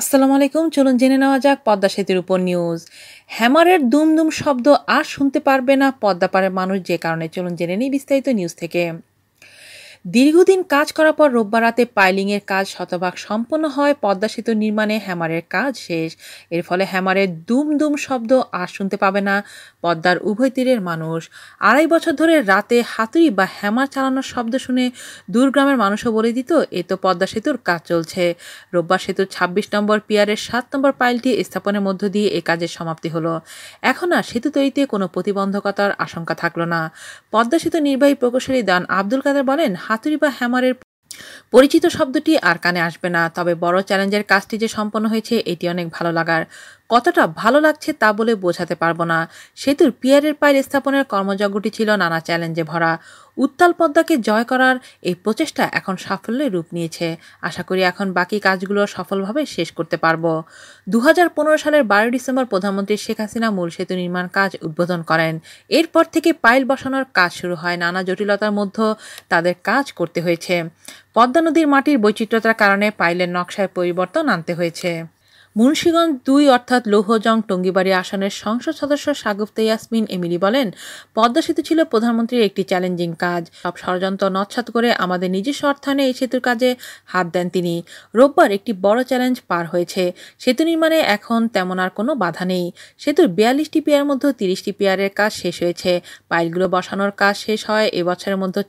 আসসালামু আলাইকুম চলুন জেনে নেওয়া যাক পদ্মা সেতুর উপর নিউজ হ্যামারের দুমদুম শব্দ আর শুনতে পারবে না পদ্মাপাড়ের মানুষ যে কারণে চলুন জেনে নিই বিস্তারিত নিউজ থেকে দীর্ঘদিন কাজ করার পর রোববার রাতে পাইলিংয়ের কাজ শতভাগ সম্পন্ন হয় পদ্মা সেতু নির্মাণে হ্যামারের কাজ শেষ এর ফলে হ্যামারের দুম দুম শব্দ আর শুনতে পাবে না পদ্মার উভয় তীরের মানুষ আড়াই বছর ধরে রাতে হাতুড়ি বা হ্যামার চালানোর শব্দ শুনে গ্রামের মানুষও বলে দিত এ তো পদ্মা সেতুর কাজ চলছে রোববার সেতুর ছাব্বিশ নম্বর পিয়ারের সাত নম্বর পাইলটি স্থাপনের মধ্য দিয়ে এ কাজের সমাপ্তি হলো এখন আর সেতু তৈরিতে কোনো প্রতিবন্ধকতার আশঙ্কা থাকলো না পদ্মা সেতু নির্বাহী প্রকৌশলী দান আব্দুল কাদের বলেন হাতুড়ি বা হ্যামারের পরিচিত শব্দটি আর কানে আসবে না তবে বড় চ্যালেঞ্জের কাজটি যে সম্পন্ন হয়েছে এটি অনেক ভালো লাগার কতটা ভালো লাগছে তা বলে বোঝাতে পারবো না সেতুর পিয়ারের পায়ের স্থাপনের কর্মযজ্ঞটি ছিল নানা চ্যালেঞ্জে ভরা উত্তাল পদ্মাকে জয় করার এই প্রচেষ্টা এখন সাফল্যের রূপ নিয়েছে আশা করি এখন বাকি কাজগুলো সফলভাবে শেষ করতে পারব দু সালের বারো ডিসেম্বর প্রধানমন্ত্রী শেখ হাসিনা মূল সেতু নির্মাণ কাজ উদ্বোধন করেন এরপর থেকে পাইল বসানোর কাজ শুরু হয় নানা জটিলতার মধ্যে তাদের কাজ করতে হয়েছে পদ্মা নদীর মাটির বৈচিত্র্যতার কারণে পাইলের নকশায় পরিবর্তন আনতে হয়েছে মুন্সীগঞ্জ দুই অর্থাৎ লৌহজং টঙ্গিবাড়ি আসনের সংসদ সদস্য সাগুফতে ইয়াসমিন এমিলি বলেন পদ্মা সেতু ছিল প্রধানমন্ত্রীর একটি চ্যালেঞ্জিং কাজ সব ষড়যন্ত্র নচ্ছাত করে আমাদের নিজস্ব অর্থায়নে এই সেতুর কাজে হাত দেন তিনি রোববার একটি বড় চ্যালেঞ্জ পার হয়েছে সেতু নির্মাণে এখন তেমন আর কোনো বাধা নেই সেতুর বিয়াল্লিশটি পেয়ার মধ্যে তিরিশটি পেয়ারের কাজ শেষ হয়েছে পাইলগুলো বসানোর কাজ শেষ হয় এবছরের মধ্যে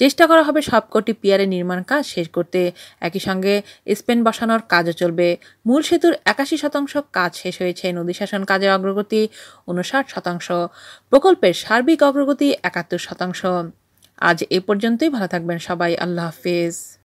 চেষ্টা করা হবে সবকটি পিয়ারের নির্মাণ কাজ শেষ করতে একই সঙ্গে স্পেন বসানোর কাজও চলবে মূল সেতু মৃত্যুর একাশি শতাংশ কাজ শেষ হয়েছে নদী শাসন কাজের অগ্রগতি উনষাট শতাংশ প্রকল্পের সার্বিক অগ্রগতি একাত্তর শতাংশ আজ এ পর্যন্তই ভালো থাকবেন সবাই আল্লাহ হাফিজ